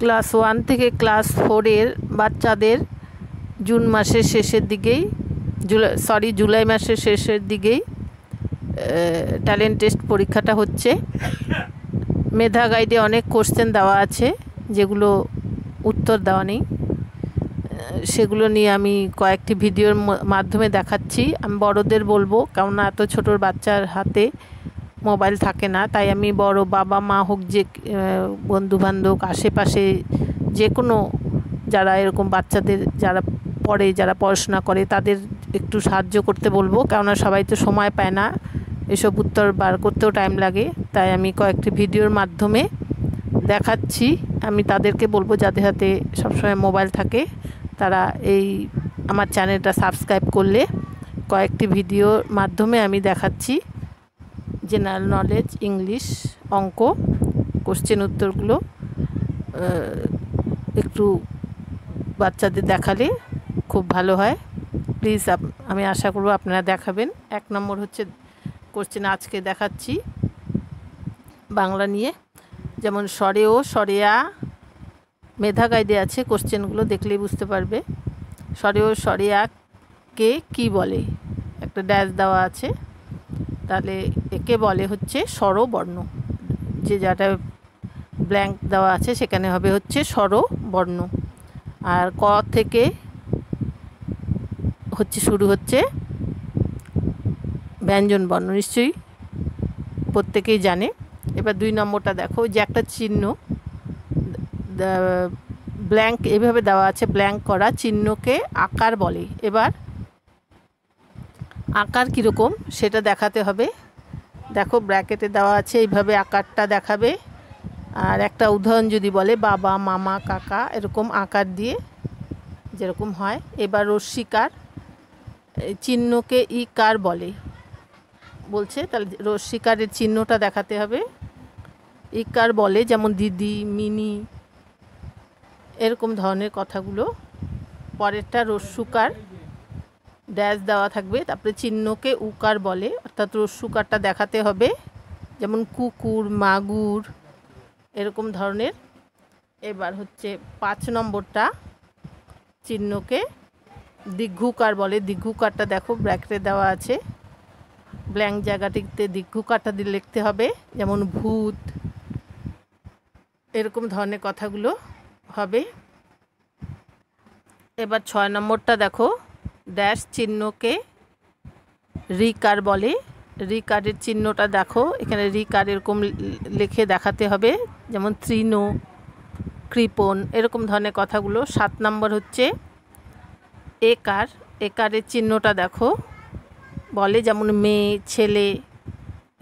class one থেকে class ফোরের বাচ্চাদের জুন মাসের শেষের দিকেই জুলাই সরি জুলাই মাসের শেষের দিকেই ট্যালেন্ট টেস্ট পরীক্ষাটা হচ্ছে মেধা গাইডে অনেক কোশ্চেন দেওয়া আছে যেগুলো উত্তর দেওয়া নেই সেগুলো নিয়ে আমি কয়েকটি ভিডিওর মাধ্যমে দেখাচ্ছি আমি বড়দের বলবো কেননা এত ছোটোর বাচ্চার হাতে মোবাইল থাকে না তাই আমি বড় বাবা মা হোক যে বন্ধুবান্ধব আশেপাশে যে কোনো যারা এরকম বাচ্চাদের যারা পড়ে যারা পড়াশোনা করে তাদের একটু সাহায্য করতে বলবো কেননা সবাই তো সময় পায় না এসব উত্তর বার করতেও টাইম লাগে তাই আমি কয়েকটি ভিডিওর মাধ্যমে দেখাচ্ছি আমি তাদেরকে বলবো যাদের হাতে সবসময় মোবাইল থাকে তারা এই আমার চ্যানেলটা সাবস্ক্রাইব করলে কয়েকটি ভিডিওর মাধ্যমে আমি দেখাচ্ছি জেনারেল নলেজ ইংলিশ অঙ্ক কোশ্চেন উত্তরগুলো একটু বাচ্চাদের দেখালে খুব ভালো হয় প্লিজ আমি আশা করব আপনারা দেখাবেন এক নম্বর হচ্ছে কোশ্চেন আজকে দেখাচ্ছি বাংলা নিয়ে যেমন স্বরে ও সরেয়া মেধা গাইডে আছে কোশ্চেনগুলো দেখলেই বুঝতে পারবে স্বরে ও সরেয়া কে কি বলে একটা ড্যাশ দেওয়া আছে তাহলে একে বলে হচ্ছে স্বরবর্ণ যে যাটা ব্ল্যাঙ্ক দেওয়া আছে সেখানে হবে হচ্ছে স্বরবর্ণ আর ক থেকে হচ্ছে শুরু হচ্ছে ব্যঞ্জন বর্ণ নিশ্চয়ই প্রত্যেকেই জানে এবার দুই নম্বরটা দেখো যে একটা চিহ্ন ব্ল্যাঙ্ক এভাবে দেওয়া আছে ব্ল্যাঙ্ক করা চিহ্নকে আকার বলে এবার আকার কীরকম সেটা দেখাতে হবে দেখো ব্র্যাকেটে দেওয়া আছে এইভাবে আকারটা দেখাবে আর একটা উদাহরণ যদি বলে বাবা মামা কাকা এরকম আকার দিয়ে যেরকম হয় এবার রশ্মিকার চিহ্নকে ই কার বলে বলছে তাহলে রশ্মিকারের চিহ্নটা দেখাতে হবে ই কার বলে যেমন দিদি মিনি এরকম ধরনের কথাগুলো পরেরটা রস্যুকার ড্যাশ দেওয়া থাকবে তারপরে চিহ্নকে উকার বলে অর্থাৎ রস্যুকারটা দেখাতে হবে যেমন কুকুর মাগুর এরকম ধরনের এবার হচ্ছে পাঁচ নম্বরটা চিহ্নকে দীর্ঘুকার বলে দীর্ঘুকারটা দেখো ব্র্যাকেটে দেওয়া আছে ব্ল্যাঙ্ক জায়গাটিতে দীর্ঘুকারটা দিয়ে লিখতে হবে যেমন ভূত এরকম ধরনের কথাগুলো হবে এবার ছয় নম্বরটা দেখো ড্যাশ চিহ্নকে রিকার বলে রিকারের চিহ্নটা দেখো এখানে রিকার এরকম লিখে দেখাতে হবে যেমন তৃণ কৃপন এরকম ধরনের কথাগুলো সাত নম্বর হচ্ছে একার একারের চিহ্নটা দেখো বলে যেমন মেয়ে ছেলে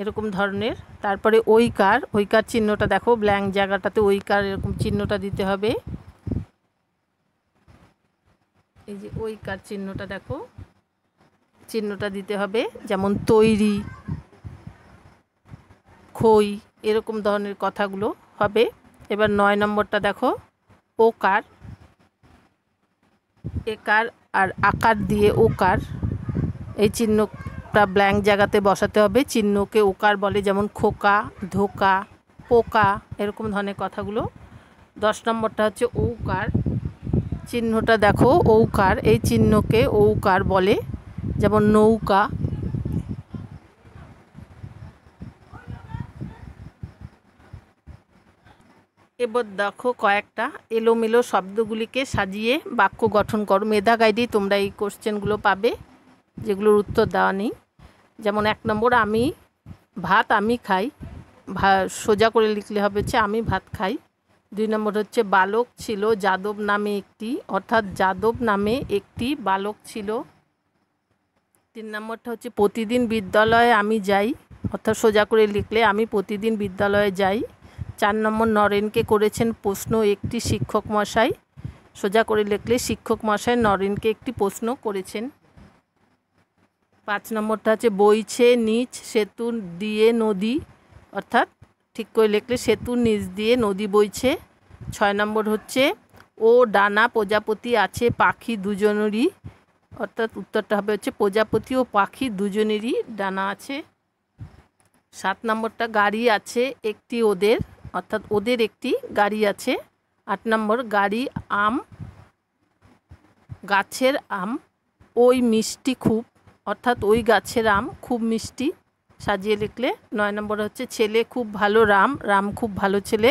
এরকম ধরনের তারপরে ওইকার ওইকার চিহ্নটা দেখো ব্ল্যাঙ্ক জায়গাটাতে ওইকার এরকম চিহ্নটা দিতে হবে এই যে ওই কার চিহ্নটা দেখো চিহ্নটা দিতে হবে যেমন তৈরি খই এরকম ধরনের কথাগুলো হবে এবার নয় নম্বরটা দেখো ওকার একার আর আকার দিয়ে ওকার এই চিহ্নটা ব্ল্যাঙ্ক জায়গাতে বসাতে হবে চিহ্নকে ওকার বলে যেমন খোকা ধোকা পোকা এরকম ধরনের কথাগুলো দশ নম্বরটা হচ্ছে ওকার চিহ্নটা দেখো ঔকার এই চিহ্নকে ঔকার বলে যেমন নৌকা এবার দেখো কয়েকটা এলোমেলো শব্দগুলিকে সাজিয়ে বাক্য গঠন করো মেধা গাইডি তোমরা এই কোশ্চেনগুলো পাবে যেগুলোর উত্তর দেওয়া নেই যেমন এক নম্বর আমি ভাত আমি খাই ভা সোজা করে লিখলে হবে হচ্ছে আমি ভাত খাই দুই নম্বর হচ্ছে বালক ছিল যাদব নামে একটি অর্থাৎ যাদব নামে একটি বালক ছিল তিন নম্বরটা হচ্ছে প্রতিদিন বিদ্যালয়ে আমি যাই অর্থাৎ সোজা করে লিখলে আমি প্রতিদিন বিদ্যালয়ে যাই চার নম্বর নরেনকে করেছেন প্রশ্ন একটি শিক্ষক মশাই সোজা করে লিখলে শিক্ষক মশাই নরেনকে একটি প্রশ্ন করেছেন পাঁচ নম্বরটা হচ্ছে বইছে নিচ সেতু দিয়ে নদী অর্থাৎ ঠিক করে লিখলে সেতুর নিচ দিয়ে নদী বইছে ছয় নম্বর হচ্ছে ও ডানা প্রজাপতি আছে পাখি দুজনেরই অর্থাৎ উত্তরটা হবে হচ্ছে প্রজাপতি ও পাখি দুজনেরই ডানা আছে সাত নম্বরটা গাড়ি আছে একটি ওদের অর্থাৎ ওদের একটি গাড়ি আছে আট নম্বর গাড়ি আম গাছের আম ওই মিষ্টি খুব অর্থাৎ ওই গাছের আম খুব মিষ্টি সাজিয়ে লিখলে নয় নম্বর হচ্ছে ছেলে খুব ভালো রাম রাম খুব ভালো ছেলে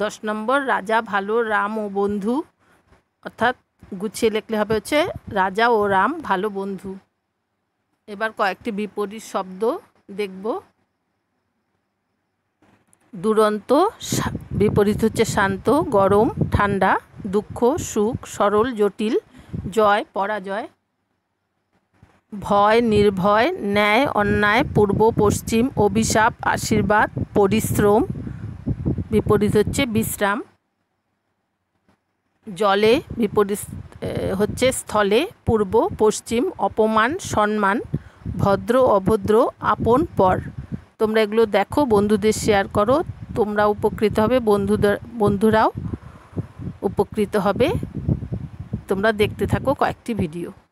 দশ নম্বর রাজা ভালো রাম ও বন্ধু অর্থাৎ গুছিয়ে লিখলে হবে হচ্ছে রাজা ও রাম ভালো বন্ধু এবার কয়েকটি বিপরীত শব্দ দেখব দুরন্ত বিপরীত হচ্ছে শান্ত গরম ঠান্ডা দুঃখ সুখ সরল জটিল জয় পরাজয় ভয় নির্ভয় ন্যায় অন্যায় পূর্ব পশ্চিম অভিশাপ আশীর্বাদ পরিশ্রম বিপরীত হচ্ছে বিশ্রাম জলে বিপরীত হচ্ছে স্থলে পূর্ব পশ্চিম অপমান সম্মান ভদ্র অভদ্র আপন পর তোমরা এগুলো দেখো বন্ধুদের শেয়ার করো তোমরা উপকৃত হবে বন্ধুদের বন্ধুরাও উপকৃত হবে তোমরা দেখতে থাকো কয়েকটি ভিডিও